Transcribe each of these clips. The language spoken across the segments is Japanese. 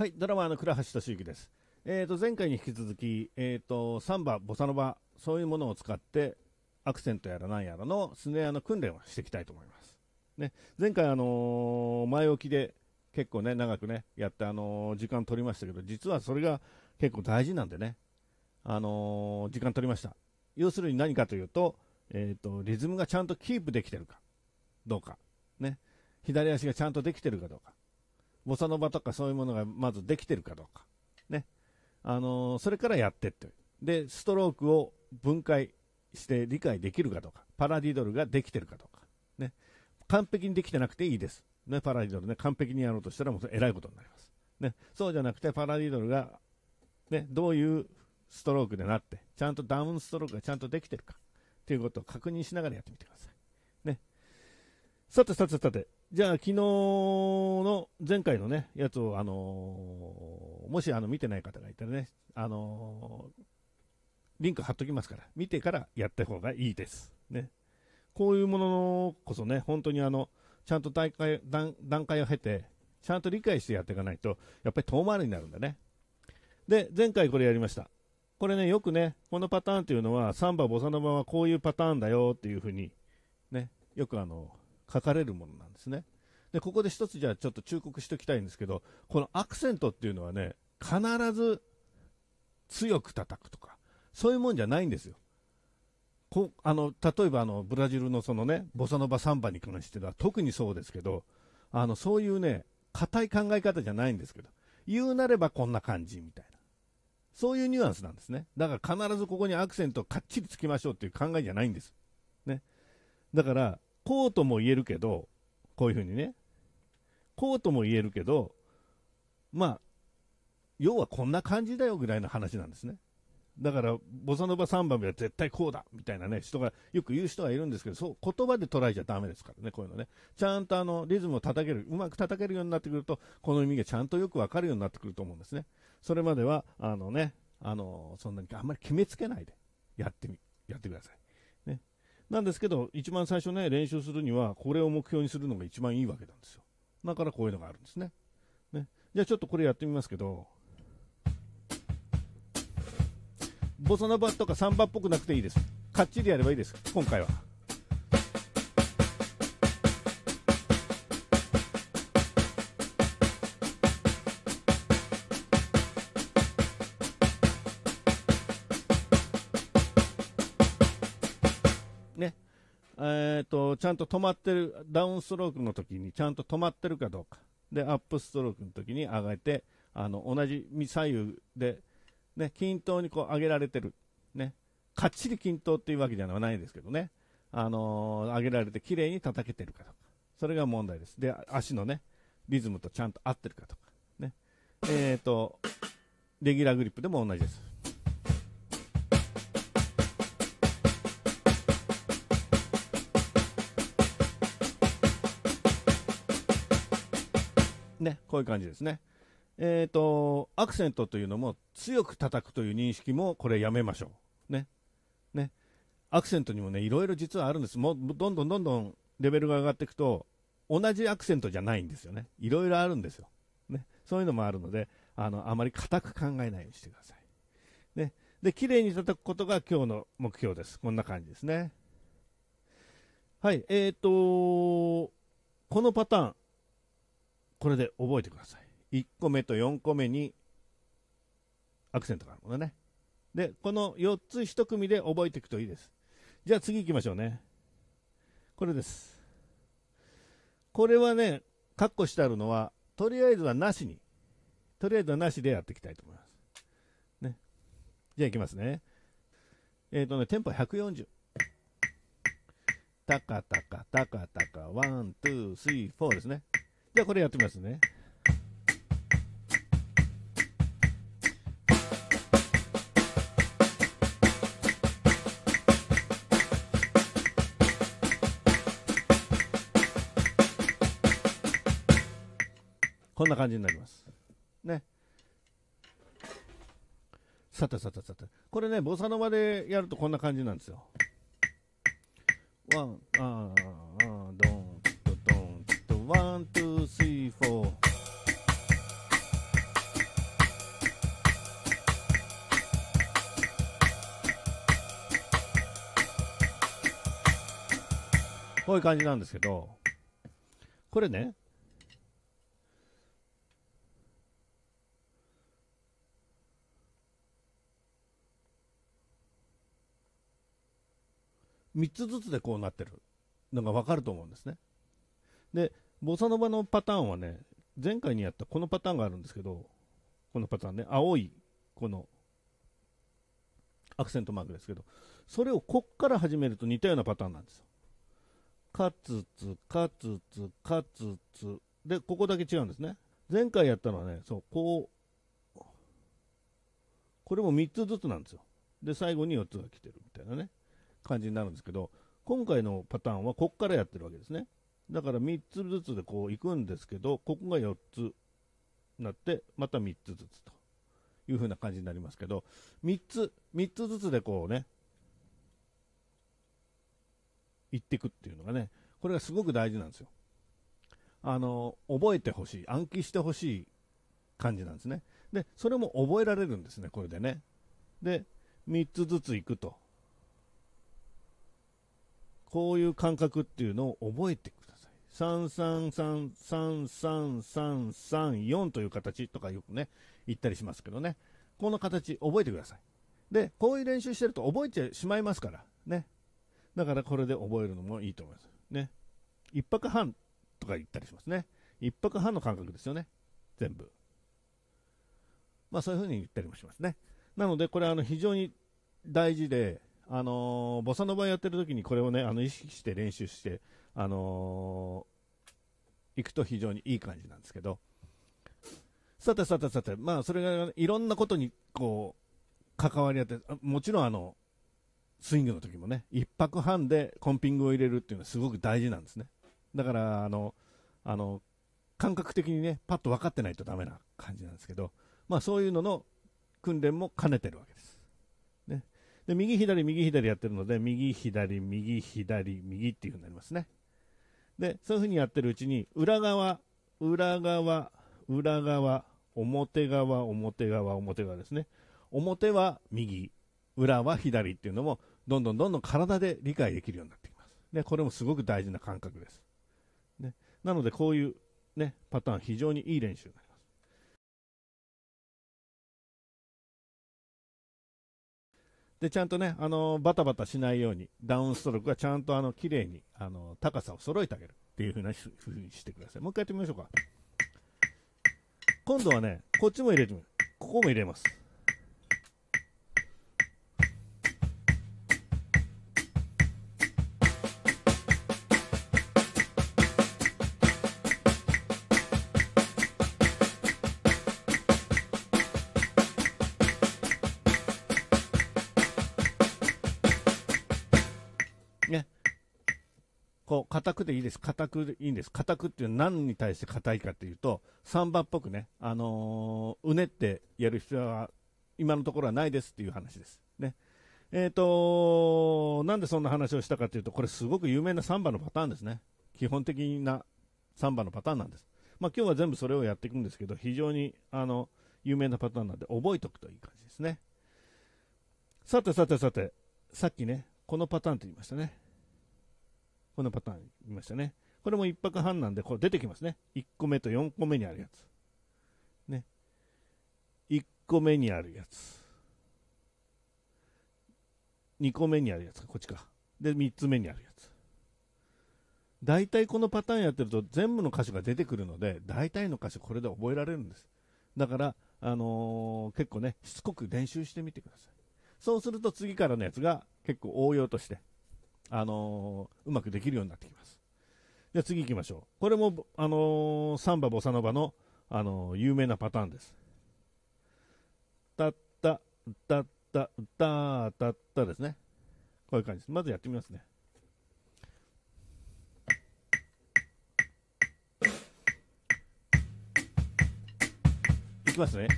はい、ドラマーの倉橋俊之です。えっ、ー、と、前回に引き続き、えっ、ー、と、サンバ、ボサノバ、そういうものを使って、アクセントやらなんやらのスネアの訓練をしていきたいと思います。ね、前回あのー、前置きで結構ね、長くね、やってあの時間取りましたけど、実はそれが結構大事なんでね、あの時間取りました。要するに何かというと、えっ、と、リズムがちゃんとキープできてるか、どうか、ね、左足がちゃんとできてるかどうか、ボサノバとかそういうものがまずできてるかどうか。ね。あのー、それからやってって。で、ストロークを分解して理解できるかどうか。パラディドルができてるかどうか。ね。完璧にできてなくていいです。ね、パラディドルね、完璧にやろうとしたらもうえらいことになります。ね。そうじゃなくて、パラディドルが、ね、どういうストロークでなって、ちゃんとダウンストロークがちゃんとできてるか。ということを確認しながらやってみてください。ね。さてさてさて、じゃあ、昨日の前回のね、やつを、あのー、もしあの見てない方がいたらね、あのー、リンク貼っときますから、見てからやった方がいいです。ね。こういうものこそね、本当にあの、ちゃんと大会段、段階を経て、ちゃんと理解してやっていかないと、やっぱり遠回りになるんだね。で、前回これやりました。これね、よくね、このパターンっていうのは、サンバ、ボサノバはこういうパターンだよっていうふうに、ね、よくあの、書かれるものなんですね。で、ここで一つじゃあちょっと忠告しておきたいんですけど、このアクセントっていうのはね、必ず強く叩くとか、そういうもんじゃないんですよ。こあの例えばあのブラジルのその、ね、ボサノバサンバに関しては特にそうですけどあのそういうね硬い考え方じゃないんですけど言うなればこんな感じみたいなそういうニュアンスなんですねだから必ずここにアクセントをかっちりつきましょうっていう考えじゃないんです、ね、だからこうとも言えるけど、こういうふうにね、こうとも言えるけど、まあ、要はこんな感じだよぐらいの話なんですね。だから、ボサノバ3番目は絶対こうだみたいなね、人が、よく言う人がいるんですけど、そう、言葉で捉えちゃダメですからね、こういうのね。ちゃんとあの、リズムを叩ける、うまく叩けるようになってくると、この意味がちゃんとよくわかるようになってくると思うんですね。それまでは、あのね、あの、そんなにあんまり決めつけないで、やってみ、やってください。なんですけど、一番最初ね、練習するには、これを目標にするのが一番いいわけなんですよ。だからこういうのがあるんですね。ね。じゃあちょっとこれやってみますけど、ボサノバとかサンバっぽくなくていいです。かっちりやればいいです、今回は。えー、と、ちゃんと止まってる、ダウンストロークの時にちゃんと止まってるかどうか。で、アップストロークの時に上げて、あの、同じ左右で、ね、均等にこう上げられてる。ね。かっちり均等っていうわけではないですけどね。あのー、上げられて綺麗に叩けてるかとか。それが問題です。で、足のね、リズムとちゃんと合ってるかとか。ね。えっ、ー、と、レギュラーグリップでも同じです。ね、こういう感じですね。えっ、ー、と、アクセントというのも強く叩くという認識もこれやめましょう。ね。ね。アクセントにもね、いろいろ実はあるんです。もう、どんどんどんどんレベルが上がっていくと、同じアクセントじゃないんですよね。いろいろあるんですよ。ね。そういうのもあるので、あの、あまり固く考えないようにしてください。ね。で、綺麗に叩くことが今日の目標です。こんな感じですね。はい。えっ、ー、とこのパターン、これで覚えてください。1個目と4個目にアクセントがあるものね。で、この4つ1組で覚えていくといいです。じゃあ次行きましょうね。これです。これはね、括弧してあるのは、とりあえずはなしに。とりあえずはなしでやっていきたいと思います。ね。じゃあ行きますね。えっ、ー、とね、テンポ140。タカタカタカタカ、ワン、ツー、スリー、フォーですね。じゃあこれやってみますね。こんな感じになります。ね。さてさてさて。これね、ボサノバでやるとこんな感じなんですよ。ワン、ああ。こういう感じなんですけど、これね、3つずつでこうなってるのが分かると思うんですね。でボサノバのパターンはね、前回にやったこのパターンがあるんですけど、このパターンね、青い、この、アクセントマークですけど、それをこっから始めると似たようなパターンなんですよ。かつつ、かつつ、かつつ。で、ここだけ違うんですね。前回やったのはね、そう、こう、これも3つずつなんですよ。で、最後に4つが来てるみたいなね、感じになるんですけど、今回のパターンはこっからやってるわけですね。だから3つずつでこう行くんですけど、ここが4つなって、また3つずつという風な感じになりますけど、3つ、3つずつでこうね、行っていくっていうのがね、これがすごく大事なんですよ。あの、覚えてほしい、暗記してほしい感じなんですね。で、それも覚えられるんですね、これでね。で、3つずつ行くと。こういう感覚っていうのを覚えてください。33333334という形とかよくね、言ったりしますけどね。この形覚えてください。で、こういう練習してると覚えてしまいますから、ね。だからこれで覚えるのもいいと思います。ね。一泊半とか言ったりしますね。一泊半の感覚ですよね。全部。まあそういうふうに言ったりもしますね。なのでこれあの非常に大事で、あのー、ボサノバやってる時にこれをね、あの意識して練習してあのー、行くと非常にいい感じなんですけど、さてさてさて、まあ、それがいろんなことにこう関わり合って、もちろんあのスイングの時もね、1泊半でコンピングを入れるっていうのはすごく大事なんですね。だからあのあの感覚的にね、パッと分かってないとダメな感じなんですけど、まあ、そういうのの訓練も兼ねてるわけです。ね、で右左、右左やってるので、右左、右左、右っていうふうになりますね。で、そういうふうにやってるうちに、裏側、裏側、裏側、表側、表側、表側ですね。表は右、裏は左っていうのも、どんどんどんどん体で理解できるようになってきます。で、これもすごく大事な感覚です。ね、なので、こういう、ね、パターン非常にいい練習になります。で、ちゃんとね、あの、バタバタしないように、ダウンストロークがちゃんとあの、綺麗に、あの、高さを揃えてあげるっていうふうな風にしてください。もう一回やってみましょうか。今度はね、こっちも入れてみる。ここも入れます。硬くでいいです。硬くでいいんです。硬くっていうのは何に対して硬いかっていうと、サンバっぽくね、あのー、うねってやる必要は今のところはないですっていう話です。ね。えっ、ー、となんでそんな話をしたかというと、これすごく有名なサンバのパターンですね。基本的なサンバのパターンなんです。まあ今日は全部それをやっていくんですけど、非常に、あの、有名なパターンなんで覚えておくといい感じですね。さてさてさて、さっきね、このパターンと言いましたね。このパターンいましたね。これも1泊半なんで、これ出てきますね。1個目と4個目にあるやつ。ね。1個目にあるやつ。2個目にあるやつか、こっちか。で、3つ目にあるやつ。大体このパターンやってると全部の歌詞が出てくるので、大体の歌詞これで覚えられるんです。だから、あのー、結構ね、しつこく練習してみてください。そうすると次からのやつが結構応用としてあのー、うまくできるようになってきます。じゃあ次行きましょう。これも、あのー、サンバボサノバの、あのー、有名なパターンです。たった、たった、たたったですね。こういう感じです。まずやってみますね。いきますね。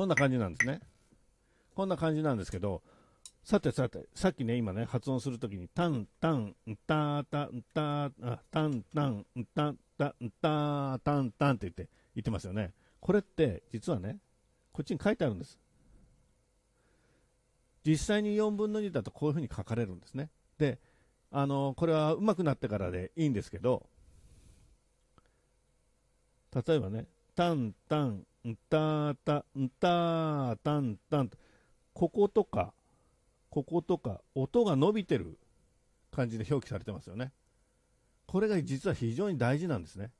こんな感じなんですね。こんな感じなんですけど、さてさて、さっきね、今ね、発音するときに、タンタン、タタンタタ、タンタン、タタンタタンタンって言って、言ってますよね。これって、実はね、こっちに書いてあるんです。実際に4分の2だとこういうふうに書かれるんですね。で、あの、これは上手くなってからでいいんですけど、例えばね、タンタン、んたたんたたんたんこことか、こことか、音が伸びてる感じで表記されてますよね。これが実は非常に大事なんですね。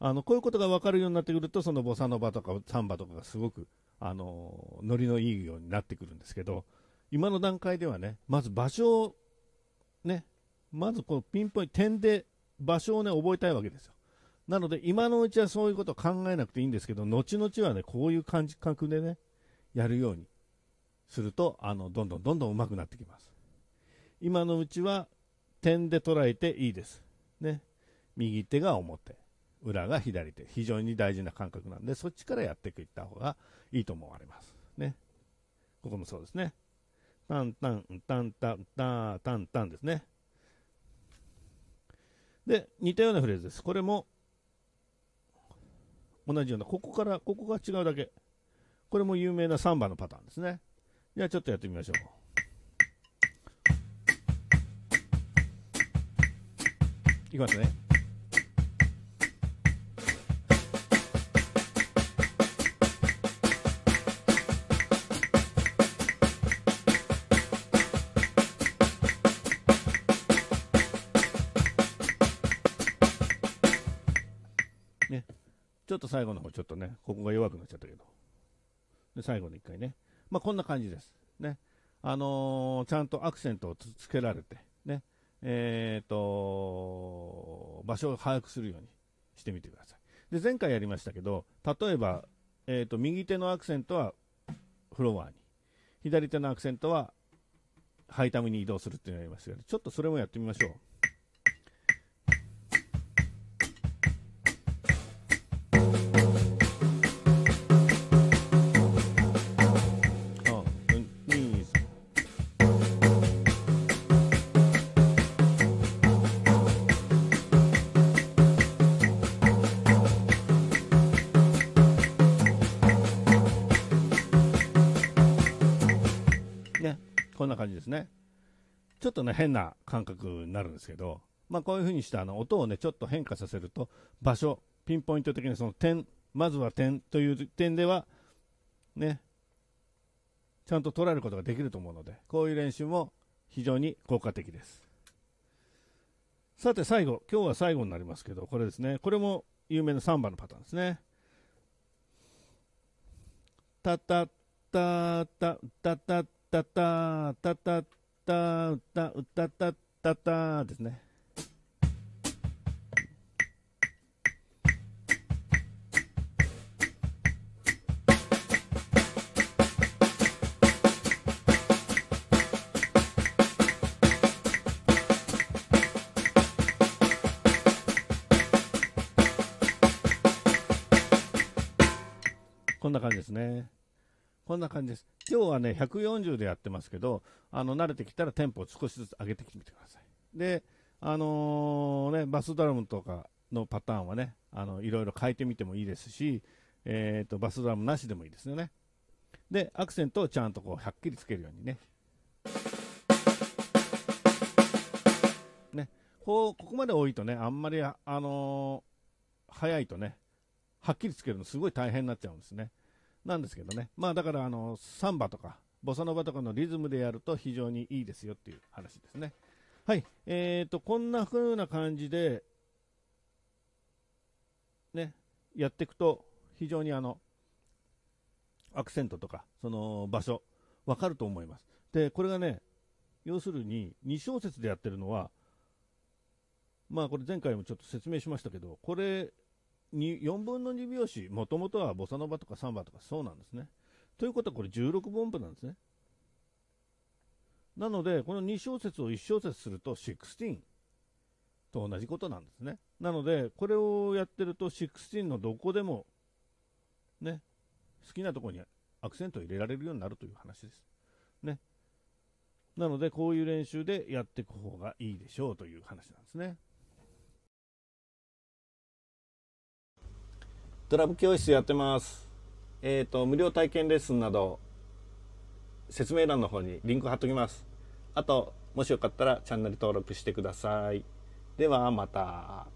あの、こういうことが分かるようになってくると、そのボサノバとかサンバとかがすごく、あの、ノリのいいようになってくるんですけど、今の段階ではね、まず場所を、ね、まずこのピンポイント、点で場所をね、覚えたいわけですよ。なので、今のうちはそういうことを考えなくていいんですけど、後々はね、こういう感覚でね、やるようにすると、あの、どんどんどんどん上手くなってきます。今のうちは、点で捉えていいです。ね。右手が表、裏が左手。非常に大事な感覚なんで、そっちからやっていった方がいいと思われます。ね。ここもそうですね。タンタン、タンタン、タンタンタンですね。で、似たようなフレーズです。これも同じような、ここから、ここが違うだけ。これも有名なサンバのパターンですね。じゃあちょっとやってみましょう。いきますね。と最後の方ちょっとね、ここが弱くなっちゃったけど。で、最後の1回ね。まあ、こんな感じです。ね。あのー、ちゃんとアクセントをつけられて、ね。えっ、ー、と、場所を把握するようにしてみてください。で、前回やりましたけど、例えば、えっ、ー、と、右手のアクセントはフロアに、左手のアクセントはハイタムに移動するっていうのをやりましたけど、ちょっとそれもやってみましょう。こんな感じですね。ちょっとね、変な感覚になるんですけど、まあ、こういう風にしたあの音をね、ちょっと変化させると、場所、ピンポイント的にその点、まずは点という点では、ね、ちゃんと捉えることができると思うので、こういう練習も非常に効果的です。さて最後、今日は最後になりますけど、これですね。これも有名な3番のパターンですね。タタタタタタたたたたたうたうたたたたですね。こんな感じですね。こんな感じです。今日はね、140でやってますけど、あの、慣れてきたらテンポを少しずつ上げてきてみてください。で、あのー、ね、バスドラムとかのパターンはね、あの、いろいろ変えてみてもいいですし、えっ、ー、と、バスドラムなしでもいいですよね。で、アクセントをちゃんとこう、はっきりつけるようにね。ね、こう、ここまで多いとね、あんまり、あのー、早いとね、はっきりつけるのすごい大変になっちゃうんですね。なんですけどね。まあだからあの、サンバとか、ボサノバとかのリズムでやると非常にいいですよっていう話ですね。はい。えっ、ー、と、こんな風な感じで、ね、やっていくと非常にあの、アクセントとか、その場所、わかると思います。で、これがね、要するに2小節でやってるのは、まあこれ前回もちょっと説明しましたけど、これ4分の2拍子、もともとはボサノバとかサンバとかそうなんですね。ということはこれ16分音符なんですね。なので、この2小節を1小節すると16と同じことなんですね。なので、これをやってると16のどこでも、ね、好きなところにアクセントを入れられるようになるという話です。ね。なので、こういう練習でやっていく方がいいでしょうという話なんですね。ドラム教室やってます。えっ、ー、と、無料体験レッスンなど、説明欄の方にリンク貼っときます。あと、もしよかったらチャンネル登録してください。ではまた。